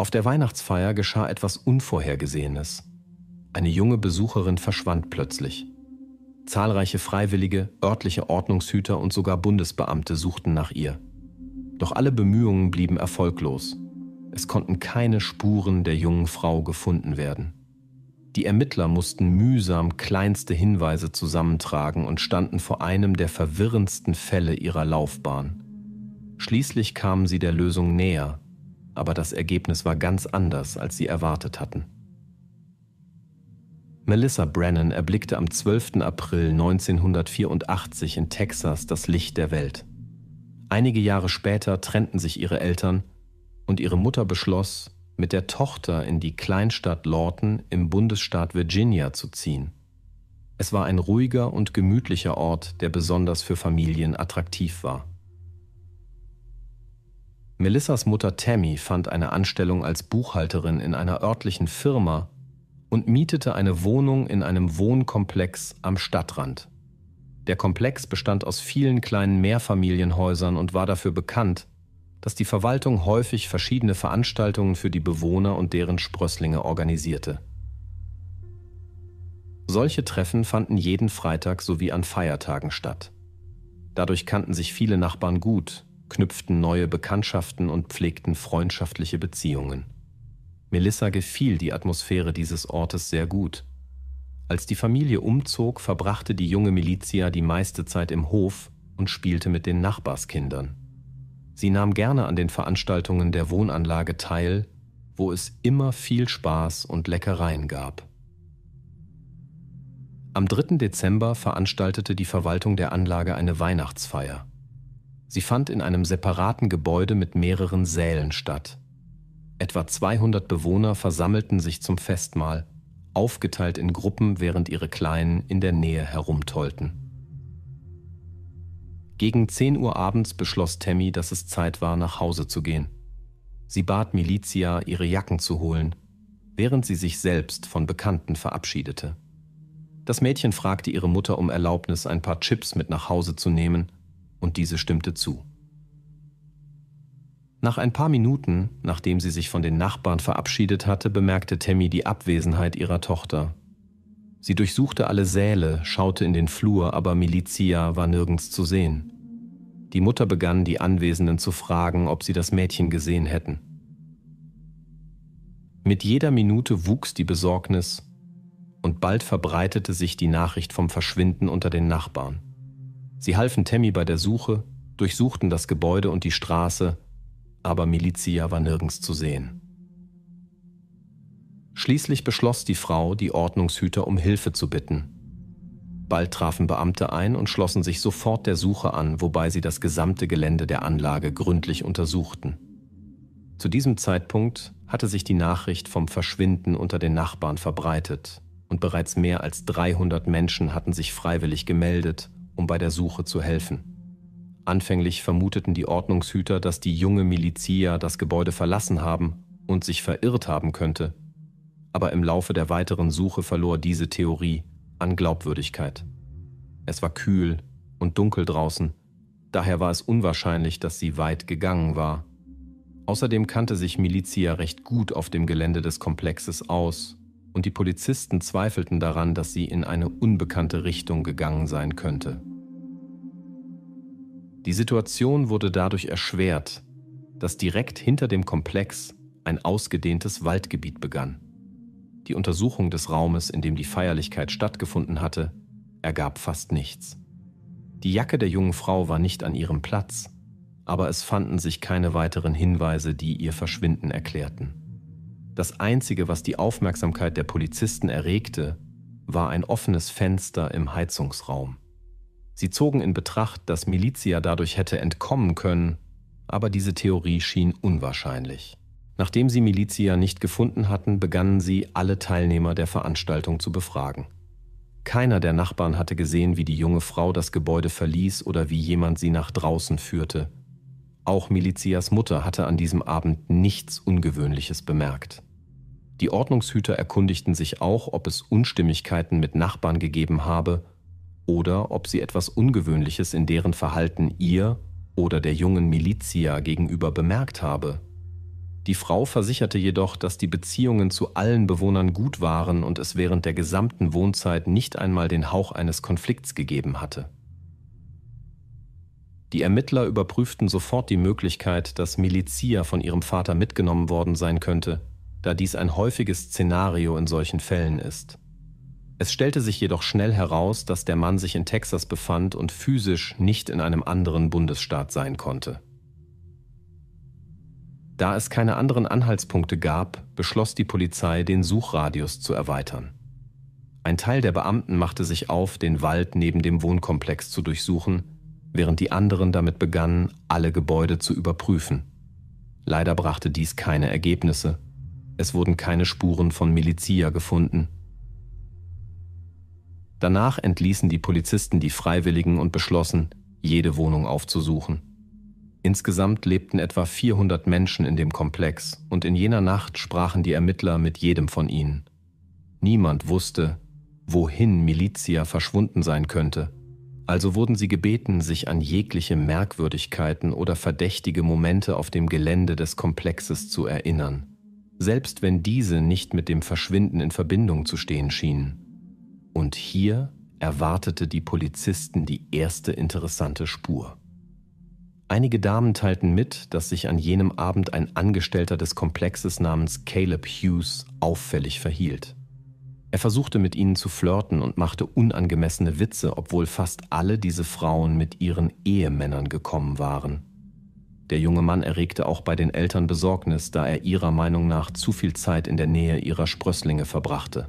Auf der Weihnachtsfeier geschah etwas Unvorhergesehenes. Eine junge Besucherin verschwand plötzlich. Zahlreiche Freiwillige, örtliche Ordnungshüter und sogar Bundesbeamte suchten nach ihr. Doch alle Bemühungen blieben erfolglos. Es konnten keine Spuren der jungen Frau gefunden werden. Die Ermittler mussten mühsam kleinste Hinweise zusammentragen und standen vor einem der verwirrendsten Fälle ihrer Laufbahn. Schließlich kamen sie der Lösung näher, aber das Ergebnis war ganz anders, als sie erwartet hatten. Melissa Brennan erblickte am 12. April 1984 in Texas das Licht der Welt. Einige Jahre später trennten sich ihre Eltern und ihre Mutter beschloss, mit der Tochter in die Kleinstadt Lawton im Bundesstaat Virginia zu ziehen. Es war ein ruhiger und gemütlicher Ort, der besonders für Familien attraktiv war. Melissas Mutter Tammy fand eine Anstellung als Buchhalterin in einer örtlichen Firma und mietete eine Wohnung in einem Wohnkomplex am Stadtrand. Der Komplex bestand aus vielen kleinen Mehrfamilienhäusern und war dafür bekannt, dass die Verwaltung häufig verschiedene Veranstaltungen für die Bewohner und deren Sprösslinge organisierte. Solche Treffen fanden jeden Freitag sowie an Feiertagen statt. Dadurch kannten sich viele Nachbarn gut knüpften neue Bekanntschaften und pflegten freundschaftliche Beziehungen. Melissa gefiel die Atmosphäre dieses Ortes sehr gut. Als die Familie umzog, verbrachte die junge Milizia die meiste Zeit im Hof und spielte mit den Nachbarskindern. Sie nahm gerne an den Veranstaltungen der Wohnanlage teil, wo es immer viel Spaß und Leckereien gab. Am 3. Dezember veranstaltete die Verwaltung der Anlage eine Weihnachtsfeier. Sie fand in einem separaten Gebäude mit mehreren Sälen statt. Etwa 200 Bewohner versammelten sich zum Festmahl, aufgeteilt in Gruppen, während ihre Kleinen in der Nähe herumtollten. Gegen 10 Uhr abends beschloss Tammy, dass es Zeit war, nach Hause zu gehen. Sie bat Milizia, ihre Jacken zu holen, während sie sich selbst von Bekannten verabschiedete. Das Mädchen fragte ihre Mutter um Erlaubnis, ein paar Chips mit nach Hause zu nehmen und diese stimmte zu. Nach ein paar Minuten, nachdem sie sich von den Nachbarn verabschiedet hatte, bemerkte Tammy die Abwesenheit ihrer Tochter. Sie durchsuchte alle Säle, schaute in den Flur, aber Milizia war nirgends zu sehen. Die Mutter begann, die Anwesenden zu fragen, ob sie das Mädchen gesehen hätten. Mit jeder Minute wuchs die Besorgnis und bald verbreitete sich die Nachricht vom Verschwinden unter den Nachbarn. Sie halfen Tammy bei der Suche, durchsuchten das Gebäude und die Straße, aber Milizia war nirgends zu sehen. Schließlich beschloss die Frau, die Ordnungshüter um Hilfe zu bitten. Bald trafen Beamte ein und schlossen sich sofort der Suche an, wobei sie das gesamte Gelände der Anlage gründlich untersuchten. Zu diesem Zeitpunkt hatte sich die Nachricht vom Verschwinden unter den Nachbarn verbreitet und bereits mehr als 300 Menschen hatten sich freiwillig gemeldet, um bei der Suche zu helfen. Anfänglich vermuteten die Ordnungshüter, dass die junge Milizia das Gebäude verlassen haben und sich verirrt haben könnte. Aber im Laufe der weiteren Suche verlor diese Theorie an Glaubwürdigkeit. Es war kühl und dunkel draußen, daher war es unwahrscheinlich, dass sie weit gegangen war. Außerdem kannte sich Milizia recht gut auf dem Gelände des Komplexes aus und die Polizisten zweifelten daran, dass sie in eine unbekannte Richtung gegangen sein könnte. Die Situation wurde dadurch erschwert, dass direkt hinter dem Komplex ein ausgedehntes Waldgebiet begann. Die Untersuchung des Raumes, in dem die Feierlichkeit stattgefunden hatte, ergab fast nichts. Die Jacke der jungen Frau war nicht an ihrem Platz, aber es fanden sich keine weiteren Hinweise, die ihr Verschwinden erklärten. Das Einzige, was die Aufmerksamkeit der Polizisten erregte, war ein offenes Fenster im Heizungsraum. Sie zogen in Betracht, dass Milizia dadurch hätte entkommen können, aber diese Theorie schien unwahrscheinlich. Nachdem sie Milizia nicht gefunden hatten, begannen sie, alle Teilnehmer der Veranstaltung zu befragen. Keiner der Nachbarn hatte gesehen, wie die junge Frau das Gebäude verließ oder wie jemand sie nach draußen führte. Auch Milizias Mutter hatte an diesem Abend nichts Ungewöhnliches bemerkt. Die Ordnungshüter erkundigten sich auch, ob es Unstimmigkeiten mit Nachbarn gegeben habe oder ob sie etwas Ungewöhnliches in deren Verhalten ihr oder der jungen Milizia gegenüber bemerkt habe. Die Frau versicherte jedoch, dass die Beziehungen zu allen Bewohnern gut waren und es während der gesamten Wohnzeit nicht einmal den Hauch eines Konflikts gegeben hatte. Die Ermittler überprüften sofort die Möglichkeit, dass Milizia von ihrem Vater mitgenommen worden sein könnte, da dies ein häufiges Szenario in solchen Fällen ist. Es stellte sich jedoch schnell heraus, dass der Mann sich in Texas befand und physisch nicht in einem anderen Bundesstaat sein konnte. Da es keine anderen Anhaltspunkte gab, beschloss die Polizei, den Suchradius zu erweitern. Ein Teil der Beamten machte sich auf, den Wald neben dem Wohnkomplex zu durchsuchen, während die anderen damit begannen, alle Gebäude zu überprüfen. Leider brachte dies keine Ergebnisse. Es wurden keine Spuren von Milizia gefunden. Danach entließen die Polizisten die Freiwilligen und beschlossen, jede Wohnung aufzusuchen. Insgesamt lebten etwa 400 Menschen in dem Komplex und in jener Nacht sprachen die Ermittler mit jedem von ihnen. Niemand wusste, wohin Milizia verschwunden sein könnte also wurden sie gebeten, sich an jegliche Merkwürdigkeiten oder verdächtige Momente auf dem Gelände des Komplexes zu erinnern, selbst wenn diese nicht mit dem Verschwinden in Verbindung zu stehen schienen. Und hier erwartete die Polizisten die erste interessante Spur. Einige Damen teilten mit, dass sich an jenem Abend ein Angestellter des Komplexes namens Caleb Hughes auffällig verhielt. Er versuchte mit ihnen zu flirten und machte unangemessene Witze, obwohl fast alle diese Frauen mit ihren Ehemännern gekommen waren. Der junge Mann erregte auch bei den Eltern Besorgnis, da er ihrer Meinung nach zu viel Zeit in der Nähe ihrer Sprösslinge verbrachte.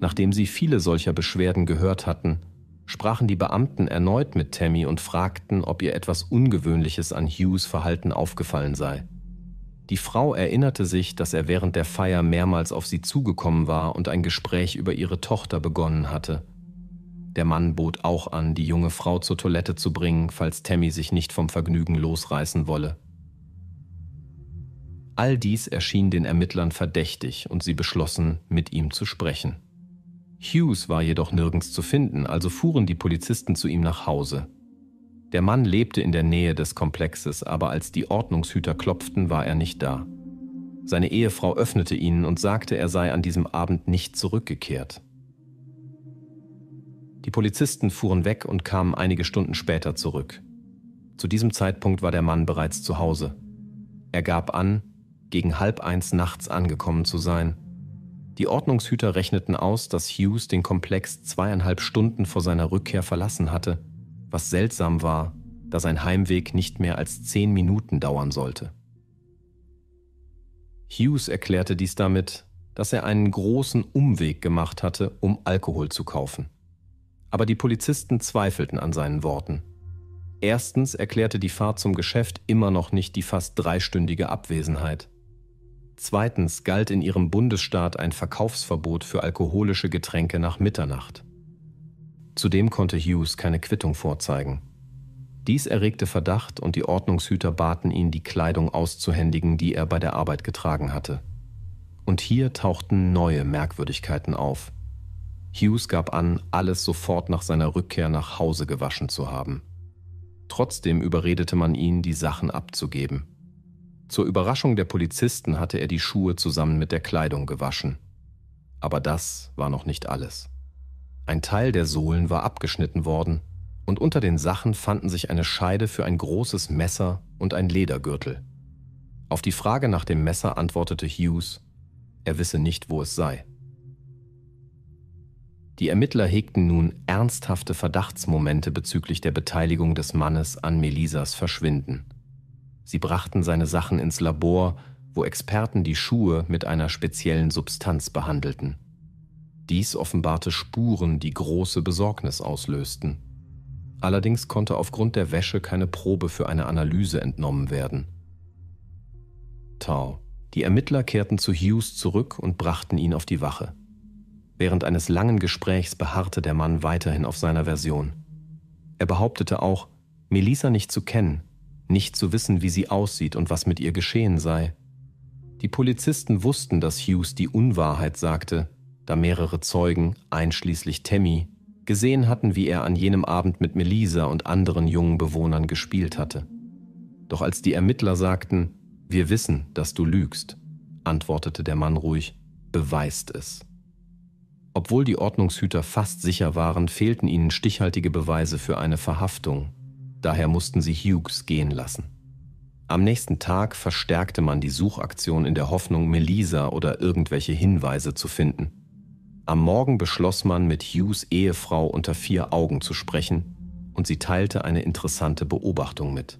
Nachdem sie viele solcher Beschwerden gehört hatten, sprachen die Beamten erneut mit Tammy und fragten, ob ihr etwas Ungewöhnliches an Hughes Verhalten aufgefallen sei. Die Frau erinnerte sich, dass er während der Feier mehrmals auf sie zugekommen war und ein Gespräch über ihre Tochter begonnen hatte. Der Mann bot auch an, die junge Frau zur Toilette zu bringen, falls Tammy sich nicht vom Vergnügen losreißen wolle. All dies erschien den Ermittlern verdächtig und sie beschlossen, mit ihm zu sprechen. Hughes war jedoch nirgends zu finden, also fuhren die Polizisten zu ihm nach Hause. Der Mann lebte in der Nähe des Komplexes, aber als die Ordnungshüter klopften, war er nicht da. Seine Ehefrau öffnete ihnen und sagte, er sei an diesem Abend nicht zurückgekehrt. Die Polizisten fuhren weg und kamen einige Stunden später zurück. Zu diesem Zeitpunkt war der Mann bereits zu Hause. Er gab an, gegen halb eins nachts angekommen zu sein. Die Ordnungshüter rechneten aus, dass Hughes den Komplex zweieinhalb Stunden vor seiner Rückkehr verlassen hatte was seltsam war, da sein Heimweg nicht mehr als zehn Minuten dauern sollte. Hughes erklärte dies damit, dass er einen großen Umweg gemacht hatte, um Alkohol zu kaufen. Aber die Polizisten zweifelten an seinen Worten. Erstens erklärte die Fahrt zum Geschäft immer noch nicht die fast dreistündige Abwesenheit. Zweitens galt in ihrem Bundesstaat ein Verkaufsverbot für alkoholische Getränke nach Mitternacht. Zudem konnte Hughes keine Quittung vorzeigen. Dies erregte Verdacht und die Ordnungshüter baten ihn, die Kleidung auszuhändigen, die er bei der Arbeit getragen hatte. Und hier tauchten neue Merkwürdigkeiten auf. Hughes gab an, alles sofort nach seiner Rückkehr nach Hause gewaschen zu haben. Trotzdem überredete man ihn, die Sachen abzugeben. Zur Überraschung der Polizisten hatte er die Schuhe zusammen mit der Kleidung gewaschen. Aber das war noch nicht alles. Ein Teil der Sohlen war abgeschnitten worden und unter den Sachen fanden sich eine Scheide für ein großes Messer und ein Ledergürtel. Auf die Frage nach dem Messer antwortete Hughes, er wisse nicht, wo es sei. Die Ermittler hegten nun ernsthafte Verdachtsmomente bezüglich der Beteiligung des Mannes an Melisas Verschwinden. Sie brachten seine Sachen ins Labor, wo Experten die Schuhe mit einer speziellen Substanz behandelten. Dies offenbarte Spuren, die große Besorgnis auslösten. Allerdings konnte aufgrund der Wäsche keine Probe für eine Analyse entnommen werden. Tau. Die Ermittler kehrten zu Hughes zurück und brachten ihn auf die Wache. Während eines langen Gesprächs beharrte der Mann weiterhin auf seiner Version. Er behauptete auch, Melissa nicht zu kennen, nicht zu wissen, wie sie aussieht und was mit ihr geschehen sei. Die Polizisten wussten, dass Hughes die Unwahrheit sagte, da mehrere Zeugen, einschließlich Tammy, gesehen hatten, wie er an jenem Abend mit Melisa und anderen jungen Bewohnern gespielt hatte. Doch als die Ermittler sagten, wir wissen, dass du lügst, antwortete der Mann ruhig, beweist es. Obwohl die Ordnungshüter fast sicher waren, fehlten ihnen stichhaltige Beweise für eine Verhaftung. Daher mussten sie Hughes gehen lassen. Am nächsten Tag verstärkte man die Suchaktion in der Hoffnung, Melisa oder irgendwelche Hinweise zu finden. Am Morgen beschloss man, mit Hughes Ehefrau unter vier Augen zu sprechen und sie teilte eine interessante Beobachtung mit.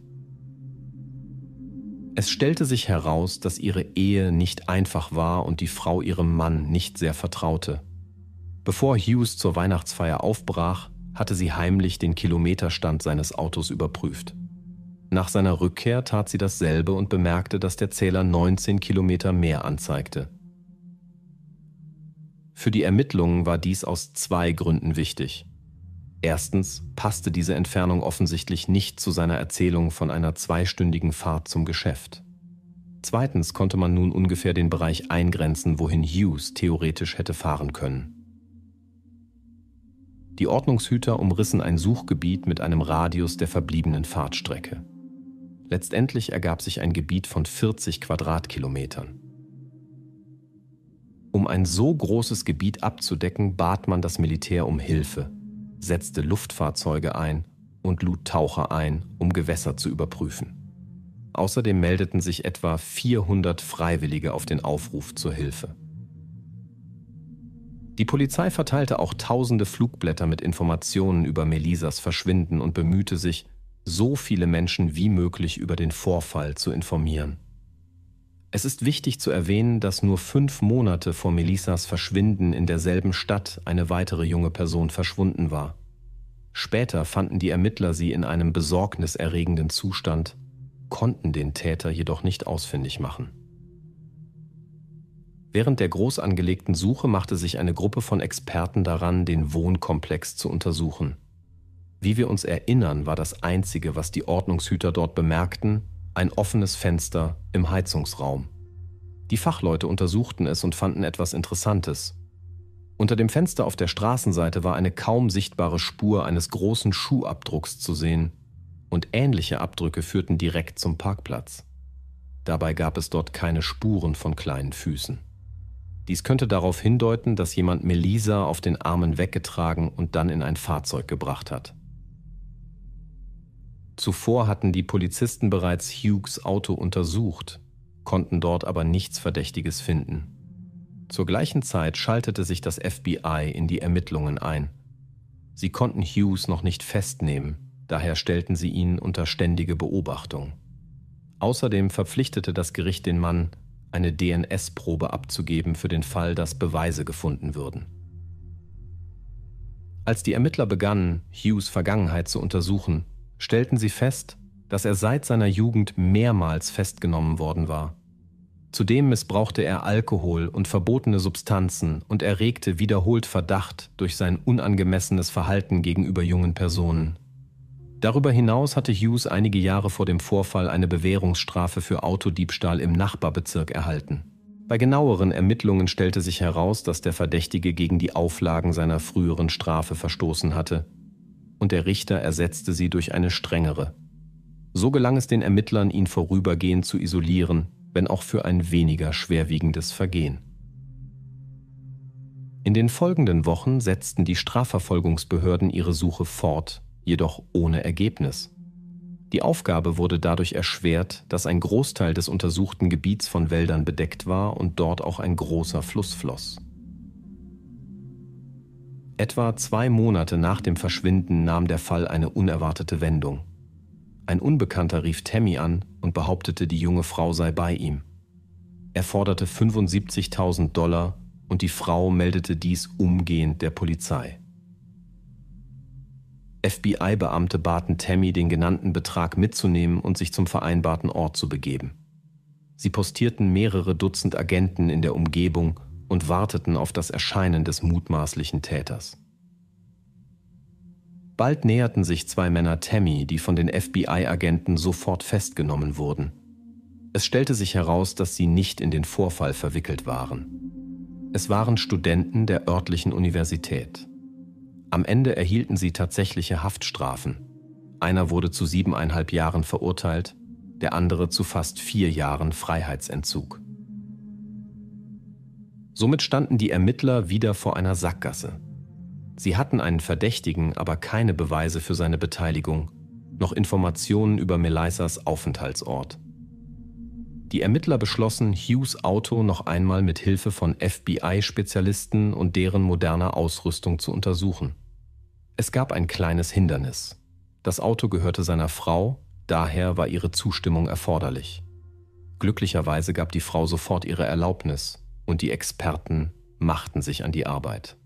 Es stellte sich heraus, dass ihre Ehe nicht einfach war und die Frau ihrem Mann nicht sehr vertraute. Bevor Hughes zur Weihnachtsfeier aufbrach, hatte sie heimlich den Kilometerstand seines Autos überprüft. Nach seiner Rückkehr tat sie dasselbe und bemerkte, dass der Zähler 19 Kilometer mehr anzeigte. Für die Ermittlungen war dies aus zwei Gründen wichtig. Erstens passte diese Entfernung offensichtlich nicht zu seiner Erzählung von einer zweistündigen Fahrt zum Geschäft. Zweitens konnte man nun ungefähr den Bereich eingrenzen, wohin Hughes theoretisch hätte fahren können. Die Ordnungshüter umrissen ein Suchgebiet mit einem Radius der verbliebenen Fahrtstrecke. Letztendlich ergab sich ein Gebiet von 40 Quadratkilometern. Um ein so großes Gebiet abzudecken, bat man das Militär um Hilfe, setzte Luftfahrzeuge ein und lud Taucher ein, um Gewässer zu überprüfen. Außerdem meldeten sich etwa 400 Freiwillige auf den Aufruf zur Hilfe. Die Polizei verteilte auch tausende Flugblätter mit Informationen über Melisas Verschwinden und bemühte sich, so viele Menschen wie möglich über den Vorfall zu informieren. Es ist wichtig zu erwähnen, dass nur fünf Monate vor Melissas Verschwinden in derselben Stadt eine weitere junge Person verschwunden war. Später fanden die Ermittler sie in einem besorgniserregenden Zustand, konnten den Täter jedoch nicht ausfindig machen. Während der groß angelegten Suche machte sich eine Gruppe von Experten daran, den Wohnkomplex zu untersuchen. Wie wir uns erinnern, war das Einzige, was die Ordnungshüter dort bemerkten, ein offenes Fenster im Heizungsraum. Die Fachleute untersuchten es und fanden etwas Interessantes. Unter dem Fenster auf der Straßenseite war eine kaum sichtbare Spur eines großen Schuhabdrucks zu sehen, und ähnliche Abdrücke führten direkt zum Parkplatz. Dabei gab es dort keine Spuren von kleinen Füßen. Dies könnte darauf hindeuten, dass jemand Melisa auf den Armen weggetragen und dann in ein Fahrzeug gebracht hat. Zuvor hatten die Polizisten bereits Hughes Auto untersucht, konnten dort aber nichts Verdächtiges finden. Zur gleichen Zeit schaltete sich das FBI in die Ermittlungen ein. Sie konnten Hughes noch nicht festnehmen, daher stellten sie ihn unter ständige Beobachtung. Außerdem verpflichtete das Gericht den Mann, eine DNS-Probe abzugeben für den Fall, dass Beweise gefunden würden. Als die Ermittler begannen, Hughes Vergangenheit zu untersuchen, stellten sie fest, dass er seit seiner Jugend mehrmals festgenommen worden war. Zudem missbrauchte er Alkohol und verbotene Substanzen und erregte wiederholt Verdacht durch sein unangemessenes Verhalten gegenüber jungen Personen. Darüber hinaus hatte Hughes einige Jahre vor dem Vorfall eine Bewährungsstrafe für Autodiebstahl im Nachbarbezirk erhalten. Bei genaueren Ermittlungen stellte sich heraus, dass der Verdächtige gegen die Auflagen seiner früheren Strafe verstoßen hatte und der Richter ersetzte sie durch eine strengere. So gelang es den Ermittlern, ihn vorübergehend zu isolieren, wenn auch für ein weniger schwerwiegendes Vergehen. In den folgenden Wochen setzten die Strafverfolgungsbehörden ihre Suche fort, jedoch ohne Ergebnis. Die Aufgabe wurde dadurch erschwert, dass ein Großteil des untersuchten Gebiets von Wäldern bedeckt war und dort auch ein großer Fluss floss. Etwa zwei Monate nach dem Verschwinden nahm der Fall eine unerwartete Wendung. Ein Unbekannter rief Tammy an und behauptete, die junge Frau sei bei ihm. Er forderte 75.000 Dollar und die Frau meldete dies umgehend der Polizei. FBI-Beamte baten Tammy, den genannten Betrag mitzunehmen und sich zum vereinbarten Ort zu begeben. Sie postierten mehrere Dutzend Agenten in der Umgebung und warteten auf das Erscheinen des mutmaßlichen Täters. Bald näherten sich zwei Männer Tammy, die von den FBI-Agenten sofort festgenommen wurden. Es stellte sich heraus, dass sie nicht in den Vorfall verwickelt waren. Es waren Studenten der örtlichen Universität. Am Ende erhielten sie tatsächliche Haftstrafen. Einer wurde zu siebeneinhalb Jahren verurteilt, der andere zu fast vier Jahren Freiheitsentzug. Somit standen die Ermittler wieder vor einer Sackgasse. Sie hatten einen Verdächtigen, aber keine Beweise für seine Beteiligung, noch Informationen über Melissas Aufenthaltsort. Die Ermittler beschlossen, Hughes Auto noch einmal mit Hilfe von FBI-Spezialisten und deren moderner Ausrüstung zu untersuchen. Es gab ein kleines Hindernis. Das Auto gehörte seiner Frau, daher war ihre Zustimmung erforderlich. Glücklicherweise gab die Frau sofort ihre Erlaubnis und die Experten machten sich an die Arbeit.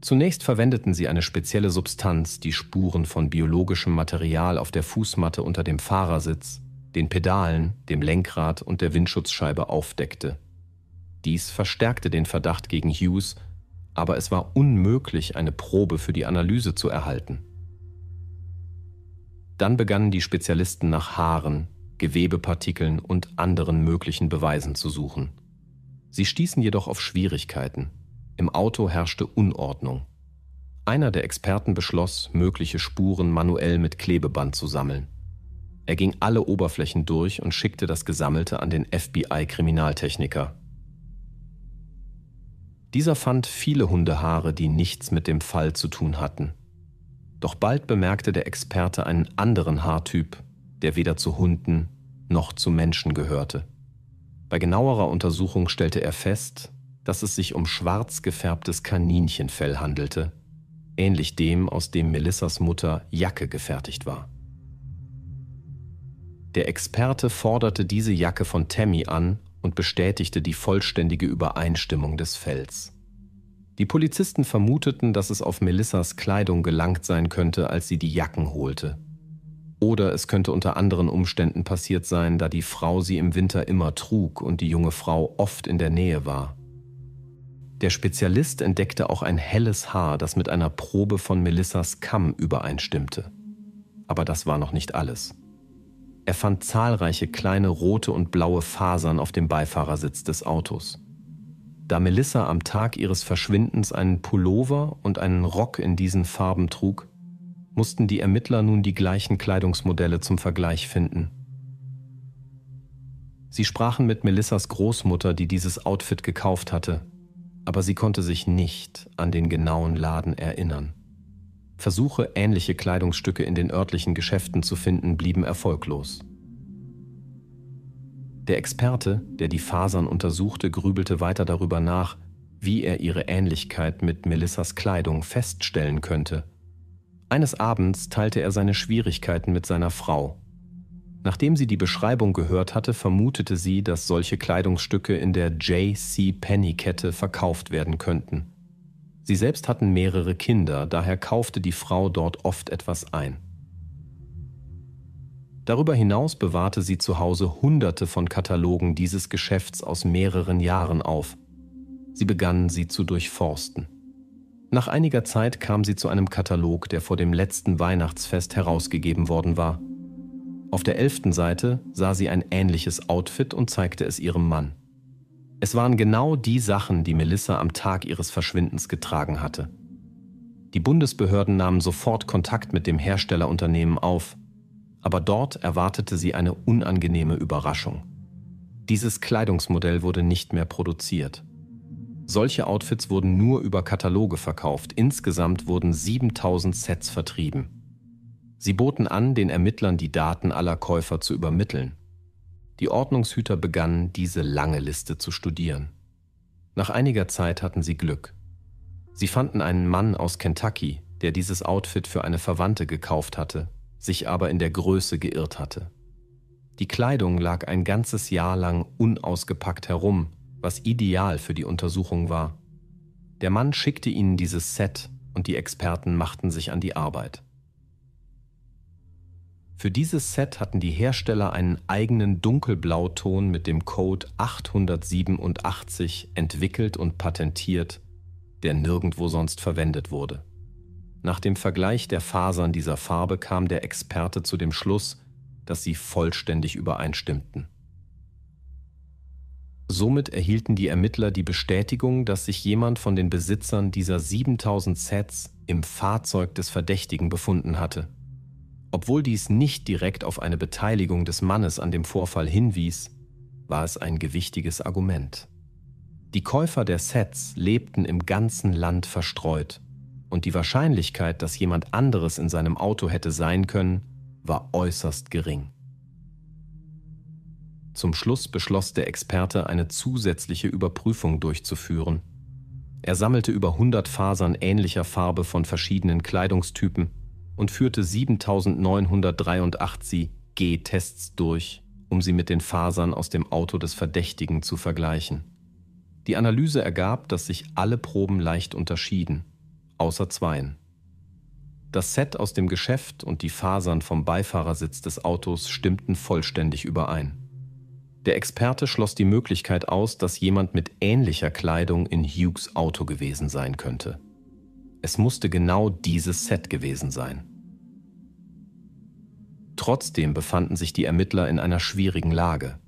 Zunächst verwendeten sie eine spezielle Substanz, die Spuren von biologischem Material auf der Fußmatte unter dem Fahrersitz, den Pedalen, dem Lenkrad und der Windschutzscheibe aufdeckte. Dies verstärkte den Verdacht gegen Hughes, aber es war unmöglich, eine Probe für die Analyse zu erhalten. Dann begannen die Spezialisten nach Haaren, Gewebepartikeln und anderen möglichen Beweisen zu suchen. Sie stießen jedoch auf Schwierigkeiten. Im Auto herrschte Unordnung. Einer der Experten beschloss, mögliche Spuren manuell mit Klebeband zu sammeln. Er ging alle Oberflächen durch und schickte das Gesammelte an den FBI-Kriminaltechniker. Dieser fand viele Hundehaare, die nichts mit dem Fall zu tun hatten. Doch bald bemerkte der Experte einen anderen Haartyp, der weder zu Hunden noch zu Menschen gehörte. Bei genauerer Untersuchung stellte er fest, dass es sich um schwarz gefärbtes Kaninchenfell handelte, ähnlich dem, aus dem Melissas Mutter Jacke gefertigt war. Der Experte forderte diese Jacke von Tammy an und bestätigte die vollständige Übereinstimmung des Fells. Die Polizisten vermuteten, dass es auf Melissas Kleidung gelangt sein könnte, als sie die Jacken holte. Oder es könnte unter anderen Umständen passiert sein, da die Frau sie im Winter immer trug und die junge Frau oft in der Nähe war. Der Spezialist entdeckte auch ein helles Haar, das mit einer Probe von Melissas Kamm übereinstimmte. Aber das war noch nicht alles. Er fand zahlreiche kleine rote und blaue Fasern auf dem Beifahrersitz des Autos. Da Melissa am Tag ihres Verschwindens einen Pullover und einen Rock in diesen Farben trug, mussten die Ermittler nun die gleichen Kleidungsmodelle zum Vergleich finden. Sie sprachen mit Melissas Großmutter, die dieses Outfit gekauft hatte, aber sie konnte sich nicht an den genauen Laden erinnern. Versuche, ähnliche Kleidungsstücke in den örtlichen Geschäften zu finden, blieben erfolglos. Der Experte, der die Fasern untersuchte, grübelte weiter darüber nach, wie er ihre Ähnlichkeit mit Melissas Kleidung feststellen könnte – eines Abends teilte er seine Schwierigkeiten mit seiner Frau. Nachdem sie die Beschreibung gehört hatte, vermutete sie, dass solche Kleidungsstücke in der J.C. Penny-Kette verkauft werden könnten. Sie selbst hatten mehrere Kinder, daher kaufte die Frau dort oft etwas ein. Darüber hinaus bewahrte sie zu Hause Hunderte von Katalogen dieses Geschäfts aus mehreren Jahren auf. Sie begannen sie zu durchforsten. Nach einiger Zeit kam sie zu einem Katalog, der vor dem letzten Weihnachtsfest herausgegeben worden war. Auf der elften Seite sah sie ein ähnliches Outfit und zeigte es ihrem Mann. Es waren genau die Sachen, die Melissa am Tag ihres Verschwindens getragen hatte. Die Bundesbehörden nahmen sofort Kontakt mit dem Herstellerunternehmen auf, aber dort erwartete sie eine unangenehme Überraschung. Dieses Kleidungsmodell wurde nicht mehr produziert. Solche Outfits wurden nur über Kataloge verkauft. Insgesamt wurden 7000 Sets vertrieben. Sie boten an, den Ermittlern die Daten aller Käufer zu übermitteln. Die Ordnungshüter begannen, diese lange Liste zu studieren. Nach einiger Zeit hatten sie Glück. Sie fanden einen Mann aus Kentucky, der dieses Outfit für eine Verwandte gekauft hatte, sich aber in der Größe geirrt hatte. Die Kleidung lag ein ganzes Jahr lang unausgepackt herum was ideal für die Untersuchung war. Der Mann schickte ihnen dieses Set und die Experten machten sich an die Arbeit. Für dieses Set hatten die Hersteller einen eigenen Dunkelblauton mit dem Code 887 entwickelt und patentiert, der nirgendwo sonst verwendet wurde. Nach dem Vergleich der Fasern dieser Farbe kam der Experte zu dem Schluss, dass sie vollständig übereinstimmten. Somit erhielten die Ermittler die Bestätigung, dass sich jemand von den Besitzern dieser 7000 Sets im Fahrzeug des Verdächtigen befunden hatte. Obwohl dies nicht direkt auf eine Beteiligung des Mannes an dem Vorfall hinwies, war es ein gewichtiges Argument. Die Käufer der Sets lebten im ganzen Land verstreut und die Wahrscheinlichkeit, dass jemand anderes in seinem Auto hätte sein können, war äußerst gering. Zum Schluss beschloss der Experte, eine zusätzliche Überprüfung durchzuführen. Er sammelte über 100 Fasern ähnlicher Farbe von verschiedenen Kleidungstypen und führte 7983 G-Tests durch, um sie mit den Fasern aus dem Auto des Verdächtigen zu vergleichen. Die Analyse ergab, dass sich alle Proben leicht unterschieden, außer zweien. Das Set aus dem Geschäft und die Fasern vom Beifahrersitz des Autos stimmten vollständig überein. Der Experte schloss die Möglichkeit aus, dass jemand mit ähnlicher Kleidung in Hughes Auto gewesen sein könnte. Es musste genau dieses Set gewesen sein. Trotzdem befanden sich die Ermittler in einer schwierigen Lage.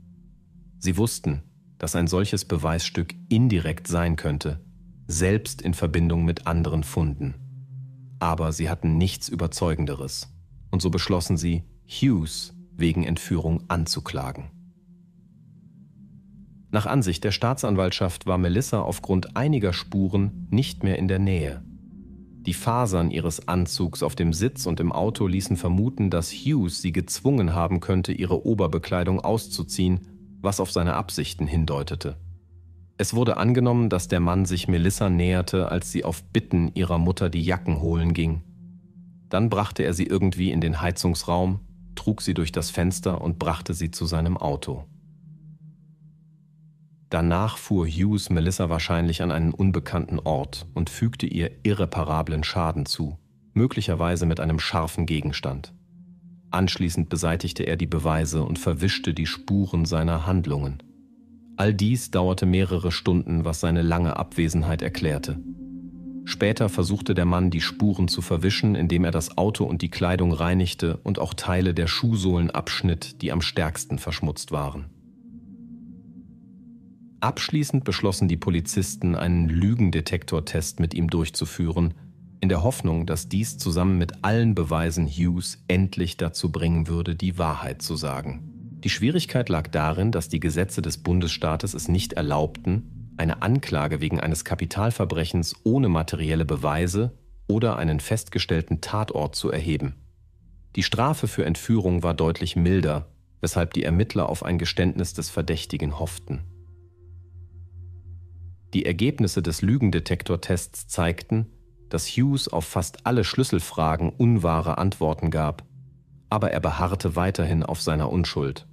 Sie wussten, dass ein solches Beweisstück indirekt sein könnte, selbst in Verbindung mit anderen Funden. Aber sie hatten nichts Überzeugenderes und so beschlossen sie, Hughes wegen Entführung anzuklagen. Nach Ansicht der Staatsanwaltschaft war Melissa aufgrund einiger Spuren nicht mehr in der Nähe. Die Fasern ihres Anzugs auf dem Sitz und im Auto ließen vermuten, dass Hughes sie gezwungen haben könnte, ihre Oberbekleidung auszuziehen, was auf seine Absichten hindeutete. Es wurde angenommen, dass der Mann sich Melissa näherte, als sie auf Bitten ihrer Mutter die Jacken holen ging. Dann brachte er sie irgendwie in den Heizungsraum, trug sie durch das Fenster und brachte sie zu seinem Auto. Danach fuhr Hughes Melissa wahrscheinlich an einen unbekannten Ort und fügte ihr irreparablen Schaden zu, möglicherweise mit einem scharfen Gegenstand. Anschließend beseitigte er die Beweise und verwischte die Spuren seiner Handlungen. All dies dauerte mehrere Stunden, was seine lange Abwesenheit erklärte. Später versuchte der Mann, die Spuren zu verwischen, indem er das Auto und die Kleidung reinigte und auch Teile der Schuhsohlen abschnitt, die am stärksten verschmutzt waren. Abschließend beschlossen die Polizisten, einen Lügendetektortest mit ihm durchzuführen, in der Hoffnung, dass dies zusammen mit allen Beweisen Hughes endlich dazu bringen würde, die Wahrheit zu sagen. Die Schwierigkeit lag darin, dass die Gesetze des Bundesstaates es nicht erlaubten, eine Anklage wegen eines Kapitalverbrechens ohne materielle Beweise oder einen festgestellten Tatort zu erheben. Die Strafe für Entführung war deutlich milder, weshalb die Ermittler auf ein Geständnis des Verdächtigen hofften. Die Ergebnisse des Lügendetektortests zeigten, dass Hughes auf fast alle Schlüsselfragen unwahre Antworten gab, aber er beharrte weiterhin auf seiner Unschuld.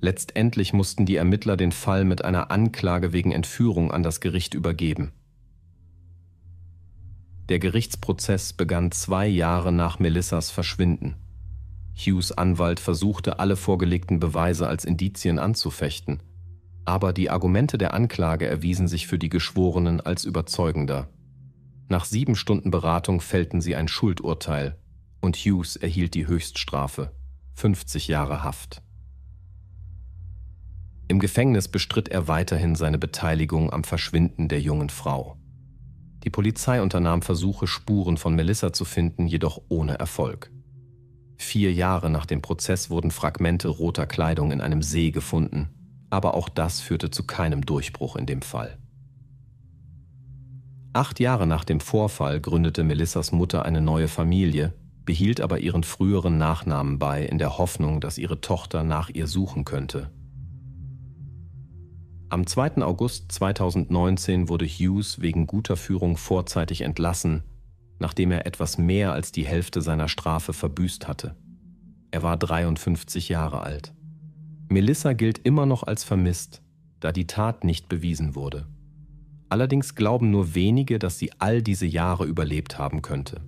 Letztendlich mussten die Ermittler den Fall mit einer Anklage wegen Entführung an das Gericht übergeben. Der Gerichtsprozess begann zwei Jahre nach Melissas Verschwinden. Hughes Anwalt versuchte alle vorgelegten Beweise als Indizien anzufechten, aber die Argumente der Anklage erwiesen sich für die Geschworenen als überzeugender. Nach sieben Stunden Beratung fällten sie ein Schuldurteil und Hughes erhielt die Höchststrafe, 50 Jahre Haft. Im Gefängnis bestritt er weiterhin seine Beteiligung am Verschwinden der jungen Frau. Die Polizei unternahm Versuche, Spuren von Melissa zu finden, jedoch ohne Erfolg. Vier Jahre nach dem Prozess wurden Fragmente roter Kleidung in einem See gefunden aber auch das führte zu keinem Durchbruch in dem Fall. Acht Jahre nach dem Vorfall gründete Melissas Mutter eine neue Familie, behielt aber ihren früheren Nachnamen bei, in der Hoffnung, dass ihre Tochter nach ihr suchen könnte. Am 2. August 2019 wurde Hughes wegen guter Führung vorzeitig entlassen, nachdem er etwas mehr als die Hälfte seiner Strafe verbüßt hatte. Er war 53 Jahre alt. Melissa gilt immer noch als vermisst, da die Tat nicht bewiesen wurde. Allerdings glauben nur wenige, dass sie all diese Jahre überlebt haben könnte.